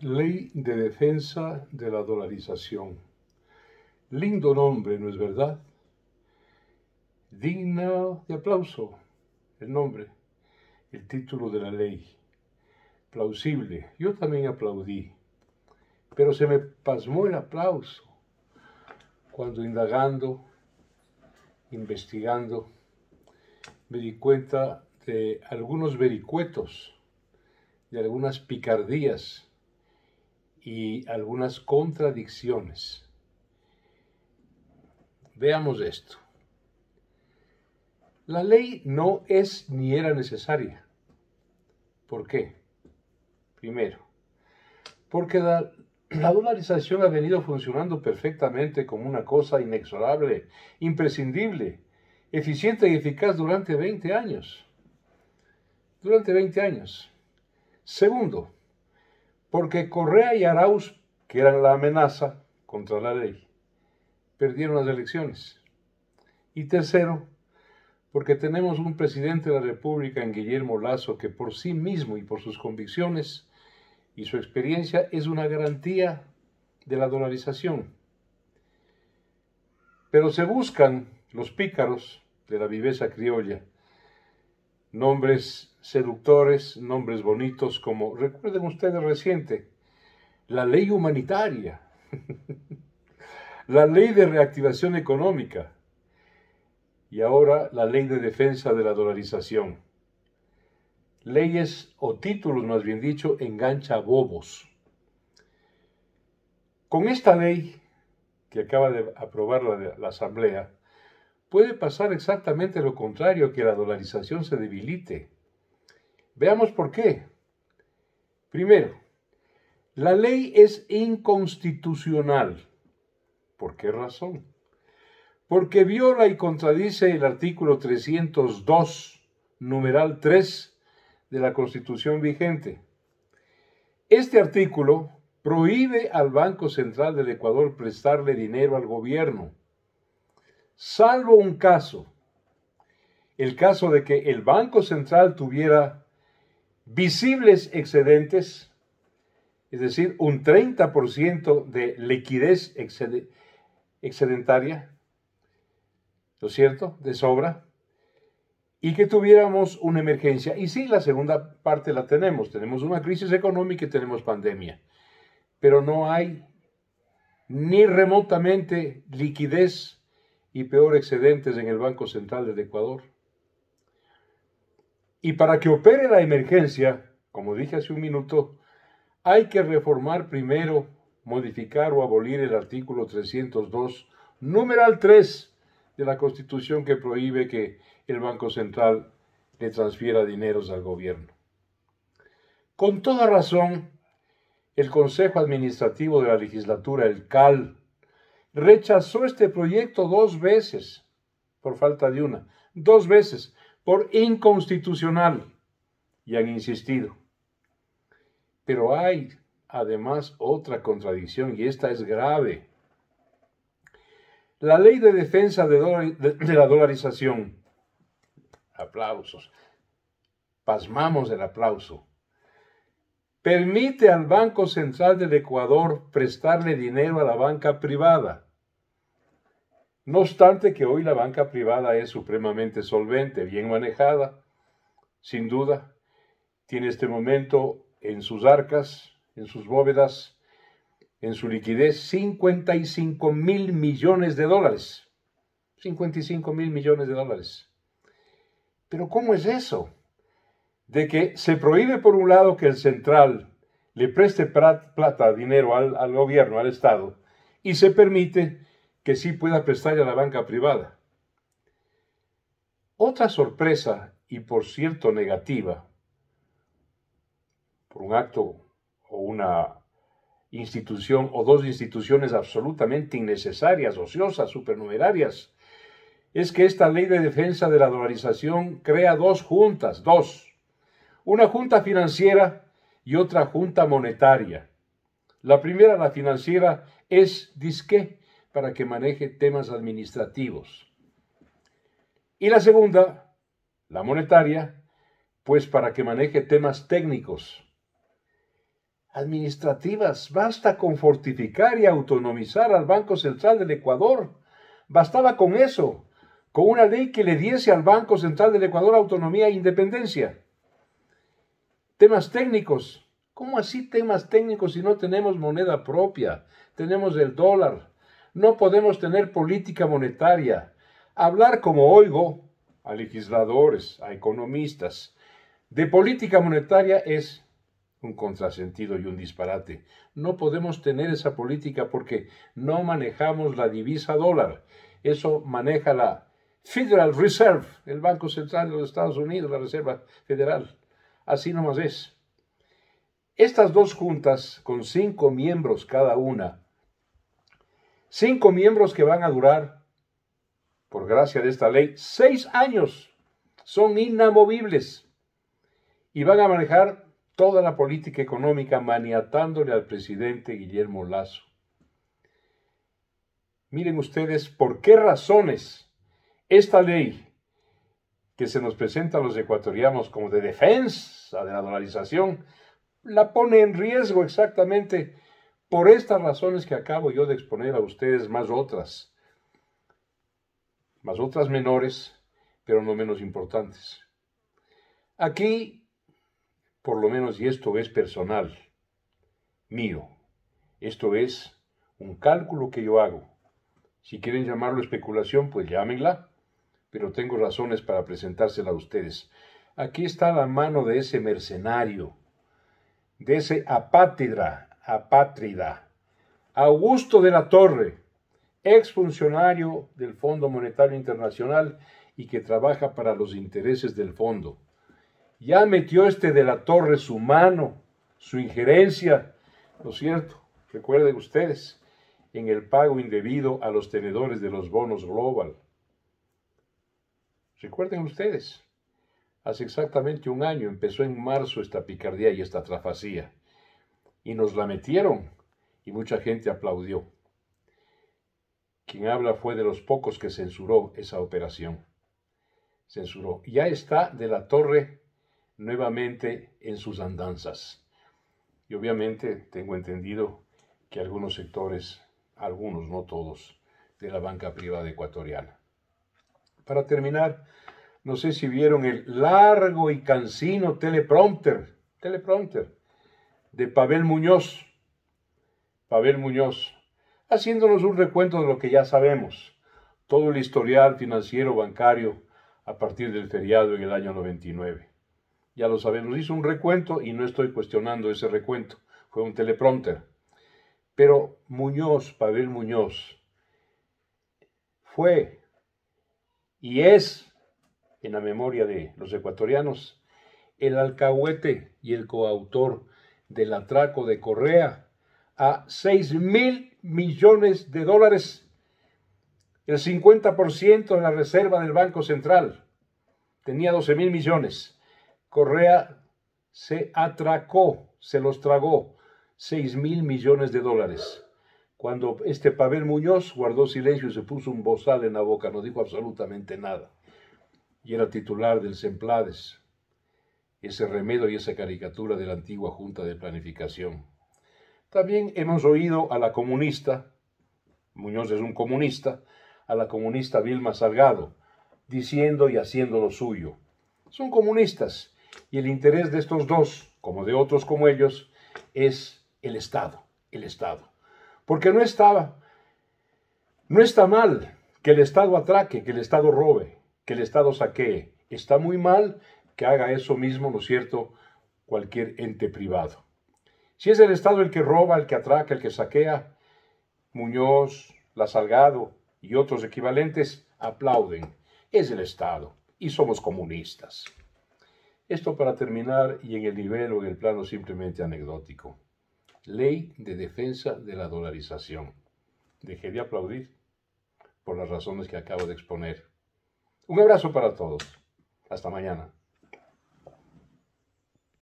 Ley de Defensa de la Dolarización. Lindo nombre, ¿no es verdad? Digno de aplauso el nombre, el título de la ley. Plausible. Yo también aplaudí, pero se me pasmó el aplauso cuando indagando, investigando, me di cuenta de algunos vericuetos, de algunas picardías y algunas contradicciones. Veamos esto. La ley no es ni era necesaria. ¿Por qué? Primero, porque la, dolarización ha venido funcionando perfectamente como una cosa inexorable, imprescindible, eficiente y eficaz durante 20 años. Durante 20 años. Segundo, porque Correa y Arauz, que eran la amenaza contra la ley, perdieron las elecciones. Y tercero, porque tenemos un presidente de la República en Guillermo Lazo que por sí mismo y por sus convicciones y su experiencia es una garantía de la dolarización. Pero se buscan los pícaros de la viveza criolla, nombres seductores, nombres bonitos como, recuerden ustedes reciente, la ley humanitaria, la ley de reactivación económica y ahora la ley de defensa de la dolarización. Leyes o títulos, más bien dicho, engancha bobos. Con esta ley que acaba de aprobar la, la Asamblea, puede pasar exactamente lo contrario, que la dolarización se debilite Veamos por qué. Primero, la ley es inconstitucional. ¿Por qué razón? Porque viola y contradice el artículo 302, numeral 3 de la Constitución vigente. Este artículo prohíbe al Banco Central del Ecuador prestarle dinero al gobierno, salvo un caso, el caso de que el Banco Central tuviera visibles excedentes, es decir, un 30% de liquidez excedentaria, ¿no es cierto?, de sobra, y que tuviéramos una emergencia. Y sí, la segunda parte la tenemos, tenemos una crisis económica y tenemos pandemia, pero no hay ni remotamente liquidez y peor excedentes en el Banco Central del Ecuador. Y para que opere la emergencia, como dije hace un minuto, hay que reformar primero, modificar o abolir el artículo 302, numeral 3 de la Constitución que prohíbe que el Banco Central le transfiera dineros al gobierno. Con toda razón, el Consejo Administrativo de la Legislatura, el CAL, rechazó este proyecto dos veces, por falta de una, dos veces, por inconstitucional y han insistido. Pero hay además otra contradicción y esta es grave. La ley de defensa de, la dolarización. Aplausos. Pasmamos el aplauso. Permite al Banco Central del Ecuador prestarle dinero a la banca privada no obstante que hoy la banca privada es supremamente solvente, bien manejada, sin duda, tiene este momento en sus arcas, en sus bóvedas, en su liquidez 55 mil millones de dólares. 55 mil millones de dólares. Pero ¿cómo es eso? De que se prohíbe por un lado que el central le preste plata, dinero al, al gobierno, al Estado, y se permite que sí pueda prestarle a la banca privada. Otra sorpresa, y por cierto negativa, por un acto o una institución o dos instituciones absolutamente innecesarias, ociosas, supernumerarias, es que esta ley de defensa de la dolarización crea dos juntas, dos, una junta financiera y otra junta monetaria. La primera, la financiera, es, disque, para que maneje temas administrativos. Y la segunda, la monetaria, pues para que maneje temas técnicos. Administrativas, basta con fortificar y autonomizar al Banco Central del Ecuador. Bastaba con eso, con una ley que le diese al Banco Central del Ecuador autonomía e independencia. Temas técnicos. ¿Cómo así temas técnicos si no tenemos moneda propia? Tenemos el dólar, no podemos tener política monetaria. Hablar como oigo a legisladores, a economistas, de política monetaria es un contrasentido y un disparate. No podemos tener esa política porque no manejamos la divisa dólar. Eso maneja la Federal Reserve, el Banco Central de los Estados Unidos, la Reserva Federal. Así nomás es. Estas dos juntas, con cinco miembros cada una, Cinco miembros que van a durar, por gracia de esta ley, seis años. Son inamovibles. Y van a manejar toda la política económica maniatándole al presidente Guillermo Lazo. Miren ustedes por qué razones esta ley que se nos presenta a los ecuatorianos como de defensa de la dolarización, la pone en riesgo exactamente por estas razones que acabo yo de exponer a ustedes, más otras, más otras menores, pero no menos importantes. Aquí, por lo menos, y esto es personal, mío, esto es un cálculo que yo hago. Si quieren llamarlo especulación, pues llámenla, pero tengo razones para presentársela a ustedes. Aquí está la mano de ese mercenario, de ese apátrida apátrida. Augusto de la Torre, ex funcionario del Fondo Monetario Internacional y que trabaja para los intereses del fondo. Ya metió este de la Torre su mano, su injerencia, ¿no es cierto? Recuerden ustedes, en el pago indebido a los tenedores de los bonos global. Recuerden ustedes, hace exactamente un año empezó en marzo esta picardía y esta trafacía y nos la metieron y mucha gente aplaudió. Quien habla fue de los pocos que censuró esa operación. Censuró. Ya está de la torre nuevamente en sus andanzas. Y obviamente tengo entendido que algunos sectores, algunos, no todos, de la banca privada ecuatoriana. Para terminar, no sé si vieron el largo y cansino teleprompter, teleprompter, de Pavel Muñoz. Pavel Muñoz, haciéndonos un recuento de lo que ya sabemos, todo el historial financiero bancario a partir del feriado en el año 99. Ya lo sabemos, hizo un recuento y no estoy cuestionando ese recuento, fue un teleprompter. Pero Muñoz, Pavel Muñoz, fue y es, en la memoria de los ecuatorianos, el alcahuete y el coautor del atraco de Correa a 6 mil millones de dólares, el 50% en la reserva del Banco Central. Tenía 12 mil millones. Correa se atracó, se los tragó 6 mil millones de dólares. Cuando este Pavel Muñoz guardó silencio y se puso un bozal en la boca, no dijo absolutamente nada. Y era titular del Semplades ese remedo y esa caricatura de la antigua Junta de Planificación. También hemos oído a la comunista, Muñoz es un comunista, a la comunista Vilma Salgado, diciendo y haciendo lo suyo. Son comunistas y el interés de estos dos, como de otros como ellos, es el Estado, el Estado. Porque no no está mal que el Estado atraque, que el Estado robe, que el Estado saquee. Está muy mal que haga eso mismo, ¿no es cierto?, cualquier ente privado. Si es el Estado el que roba, el que atraca, el que saquea, Muñoz, La Salgado y otros equivalentes aplauden. Es el Estado y somos comunistas. Esto para terminar y en el nivel o en el plano simplemente anecdótico. Ley de defensa de la dolarización. Dejé de aplaudir por las razones que acabo de exponer. Un abrazo para todos. Hasta mañana.